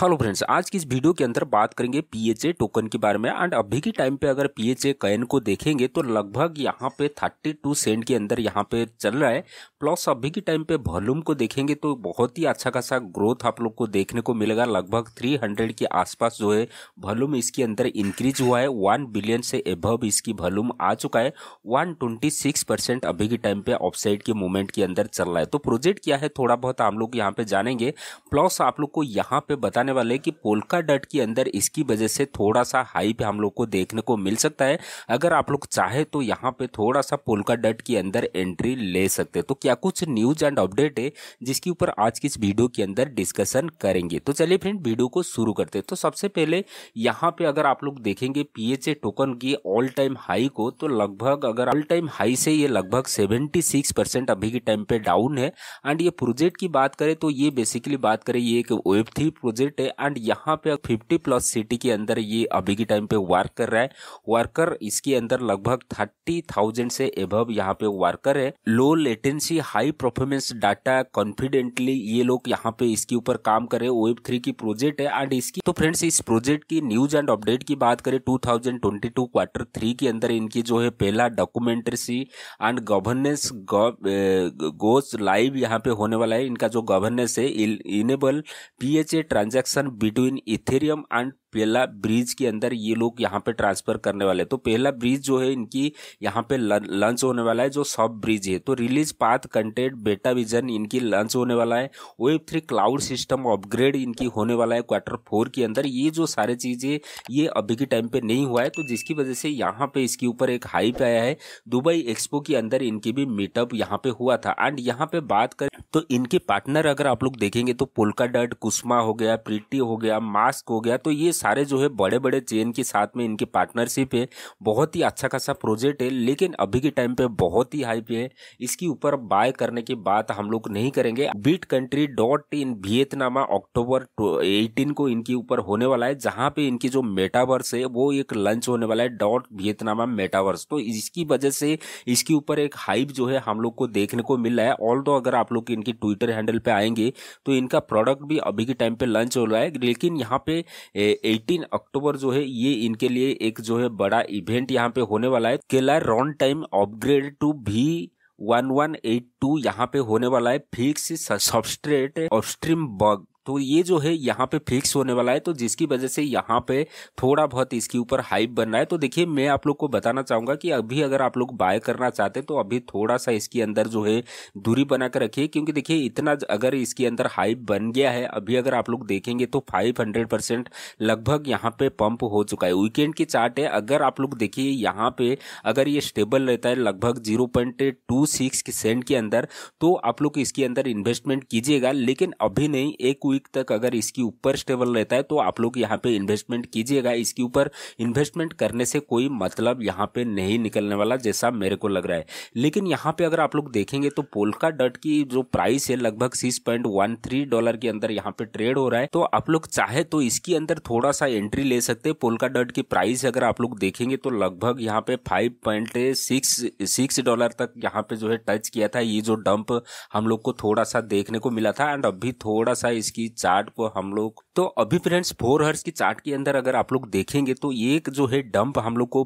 hello friends आज की इस वीडियो के अंदर बात करेंगे पीएचए टोकन के बारे में एंड अभी के टाइम पे अगर पीएचए कैन को देखेंगे तो लगभग यहाँ पे 32 सेंट के अंदर यहाँ पे चल रहा है प्लस अभी के टाइम पे वॉल्यूम को देखेंगे तो बहुत ही अच्छा खासा ग्रोथ आप लोग को देखने को मिलेगा लगभग 300 के आसपास जो है वॉल्यूम इसके अंदर इंक्रीज हुआ है वन बिलियन से एबव इसकी वॉल्यूम आ चुका है वन अभी के टाइम पे ऑफसाइड के मूवमेंट के अंदर चल रहा है तो प्रोजेक्ट क्या है थोड़ा बहुत हम लोग यहाँ पे जानेंगे प्लस आप लोग को यहाँ पे बताने बताने वाले कि पोलका डट के अंदर इसकी वजह से थोड़ा सा भी हम लोग को देखने को मिल सकता है अगर आप लोग चाहे तो यहाँ पे थोड़ा सा पोलका डट के अंदर एंट्री ले सकते तो क्या कुछ न्यूज एंड अपडेट है जिसके ऊपर आज की इस वीडियो के अंदर डिस्कशन करेंगे तो चलिए फ्रेंड वीडियो को शुरू करते तो सबसे पहले यहाँ पे अगर आप लोग देखेंगे पीएचए टोकन की ऑल टाइम हाई को तो लगभग अगर ऑल टाइम हाई से ये लगभग सेवेंटी परसेंट अभी के टाइम पे डाउन है एंड ये प्रोजेक्ट की बात करें तो ये बेसिकली बात करें ये एक वेब थ्री प्रोजेक्ट स्टेट है एंड यहाँ पे 50 प्लस सिटी के अंदर ये अभी के टाइम पे वर्क कर रहा है वर्कर इसके अंदर लगभग थर्टी थाउजेंड से एबव यहाँ पे वर्कर है low latency high performance data confidently ये लोग यहाँ पे इसके ऊपर काम कर करे वेब थ्री की प्रोजेक्ट है एंड इसकी तो फ्रेंड्स इस प्रोजेक्ट की न्यूज एंड अपडेट की बात करें टू क्वार्टर थ्री के अंदर इनकी जो है पहला documentary and governance goes live यहाँ पे होने वाला है इनका जो गवर्नेंस है enable P H A transaction between Ethereum and पहला ब्रिज के अंदर ये लोग यहाँ पे ट्रांसफर करने वाले तो पहला ब्रिज जो है इनकी यहाँ पे लंच होने वाला है जो सब ब्रिज है तो release path content beta vision इनकी लंच होने वाला है web three cloud system upgrade इनकी होने वाला है क्वार्टर फोर के अंदर ये जो सारे चीज़ें ये अभी के टाइम पे नहीं हुआ है तो जिसकी वजह से यहाँ पे इसके ऊपर एक हाइप आया है दुबई एक्सपो के अंदर इनकी भी मीटअप यहाँ पे हुआ था एंड यहाँ पे बात करें तो इनके पार्टनर अगर आप लोग देखेंगे तो पोलका डट कुसमा हो गया प्रीटी हो गया मास्क हो गया तो ये सारे जो है बड़े बड़े चेन के साथ में इनकी पार्टनरशिप है बहुत ही अच्छा खासा प्रोजेक्ट है लेकिन अभी के टाइम पे बहुत ही हाई पे है इसके ऊपर बाय करने की बात हम लोग नहीं करेंगे बीट कंट्री डॉट इन वियतनामा अक्टूबर एटीन को इनके ऊपर होने वाला है जहां पे इनकी जो मेटावर्स है वो एक लंच होने वाला है डॉट वियतनामा मेटावर्स तो इसकी वजह से इसके ऊपर एक हाइप जो है हम लोग को देखने को मिल रहा है ऑल दो अगर आप लोग इनकी ट्विटर हैंडल पे आएंगे तो इनका प्रोडक्ट भी अभी के टाइम पे लंच हो रहा है लेकिन यहाँ पे 18 अक्टूबर जो है ये इनके लिए एक जो है बड़ा इवेंट यहाँ पे होने वाला है केला रॉन टाइम अपग्रेड टू भी वन वन एट टू यहाँ पे होने वाला है फिक्स सबस्ट्रेट स्ट्रीम बग तो ये जो है यहाँ पे फिक्स होने वाला है तो जिसकी वजह से यहाँ पे थोड़ा बहुत इसके ऊपर हाइप बन रहा है तो देखिए मैं आप लोग को बताना चाहूँगा कि अभी अगर आप लोग बाय करना चाहते हैं तो अभी थोड़ा सा इसके अंदर जो है दूरी बना कर रखिए क्योंकि देखिए इतना अगर इसके अंदर हाइप बन गया है अभी अगर आप लोग देखेंगे तो फाइव लगभग यहाँ पे पंप हो चुका है वीकेंड की चार्ट है अगर आप लोग देखिए यहाँ पे अगर ये स्टेबल रहता है लगभग जीरो के सेंट के अंदर तो आप लोग इसके अंदर इन्वेस्टमेंट कीजिएगा लेकिन अभी नहीं एक वीक तक अगर इसकी ऊपर स्टेबल रहता है तो आप लोग यहाँ पे इन्वेस्टमेंट कीजिएगा इसके ऊपर इन्वेस्टमेंट करने से कोई मतलब यहाँ पे नहीं निकलने वाला जैसा मेरे को लग रहा है लेकिन यहाँ पे अगर आप लोग देखेंगे तो पोलका डट की जो प्राइस है लगभग सिक्स डॉलर के अंदर यहाँ पे ट्रेड हो रहा है तो आप लोग चाहे तो इसके अंदर थोड़ा सा एंट्री ले सकते हैं पोलका डट की प्राइस अगर आप लोग देखेंगे तो लगभग यहाँ पे फाइव पॉइंट डॉलर तक यहाँ पे जो है टच किया था ये जो डंप हम लोग को थोड़ा सा देखने को मिला था एंड अभी थोड़ा सा इसकी की चार्ट को हम लोग तो अभी फ्रेंड्स फोर हर्स की चार्ट के अंदर अगर आप लोग देखेंगे तो एक जो है डंप हम लोग को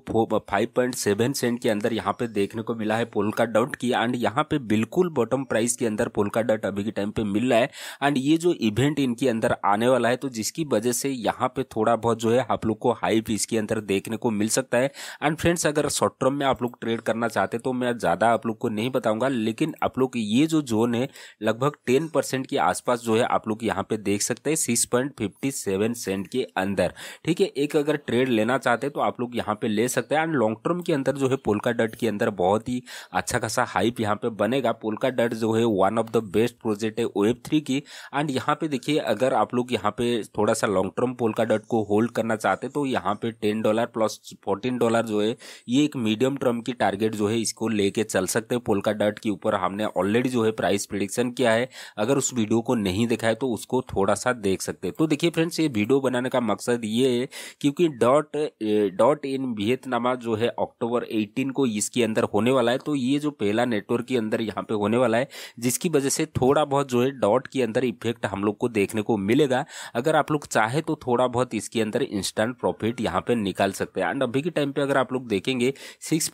फाइव पॉइंट सेवन सेंट के अंदर यहाँ पे देखने को मिला है पोलका डॉट की एंड यहाँ पे बिल्कुल बॉटम प्राइस के अंदर पोलका डॉट अभी के टाइम पे मिल रहा है एंड ये जो इवेंट इनके अंदर आने वाला है तो जिसकी वजह से यहाँ पे थोड़ा बहुत जो है आप लोग को हाई फीस के अंदर देखने को मिल सकता है एंड फ्रेंड्स अगर शॉर्ट टर्म में आप लोग ट्रेड करना चाहते तो मैं ज़्यादा आप लोग को नहीं बताऊंगा लेकिन आप लोग ये जो जोन है लगभग टेन के आसपास जो है आप लोग यहाँ पे देख सकते हैं six point fifty seven cent के अंदर ठीक है एक अगर ट्रेड लेना चाहते हैं तो आप लोग यहाँ पे ले सकते हैं एंड लॉन्ग टर्म के अंदर जो है पोलका डट के अंदर बहुत ही अच्छा खासा हाइप यहाँ पे बनेगा पोलका डट जो है one of the best project है वेब थ्री की एंड यहाँ पे देखिए अगर आप लोग यहाँ पे थोड़ा सा लॉन्ग टर्म पोलका डट को होल्ड करना चाहते तो यहाँ पे ten dollar plus fourteen dollar जो है ये एक मीडियम टर्म की टारगेट जो है इसको लेके चल सकते हैं पोलका डट के ऊपर हमने ऑलरेडी जो है प्राइस प्रिडिक्शन किया है अगर उस वीडियो को नहीं देखा है तो उसको थोड़ा सा देख सकते हैं तो देखिए फ्रेंड्स ये वीडियो बनाने का मकसद ये है क्योंकि डॉट डॉट इन वियतनामा जो है अक्टूबर 18 को इसके अंदर होने वाला है तो ये जो पहला नेटवर्क के अंदर यहाँ पे होने वाला है जिसकी वजह से थोड़ा बहुत जो है डॉट के अंदर इफेक्ट हम लोग को देखने को मिलेगा अगर आप लोग चाहे तो थोड़ा बहुत इसके अंदर इंस्टेंट प्रॉफिट यहाँ पर निकाल सकते हैं एंड अभी के टाइम पर अगर आप लोग देखेंगे सिक्स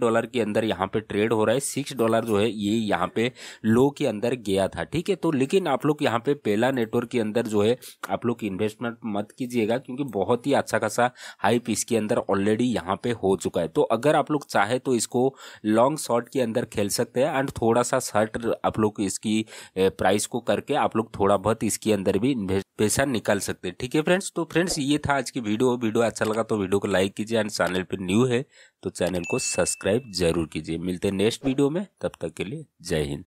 डॉलर के अंदर यहाँ पर ट्रेड हो रहा है सिक्स डॉलर जो है ये यहाँ पर लो के अंदर गया था ठीक है तो लेकिन आप लोग यहाँ पर पहला नेटवर्क के अंदर जो है आप लोग इन्वेस्टमेंट मत कीजिएगा क्योंकि बहुत ही अच्छा खासा हाइप इसके अंदर ऑलरेडी यहाँ पे हो चुका है तो अगर आप लोग चाहे तो इसको लॉन्ग शॉर्ट के अंदर खेल सकते हैं एंड थोड़ा सा शर्ट आप लोग इसकी प्राइस को करके आप लोग थोड़ा बहुत इसके अंदर भी पैसा निकाल सकते हैं ठीक है फ्रेंड्स तो फ्रेंड्स ये था आज की वीडियो वीडियो अच्छा लगा तो वीडियो को लाइक कीजिए एंड चैनल पर न्यू है तो चैनल को सब्सक्राइब जरूर कीजिए मिलते हैं नेक्स्ट वीडियो में तब तक के लिए जय हिंद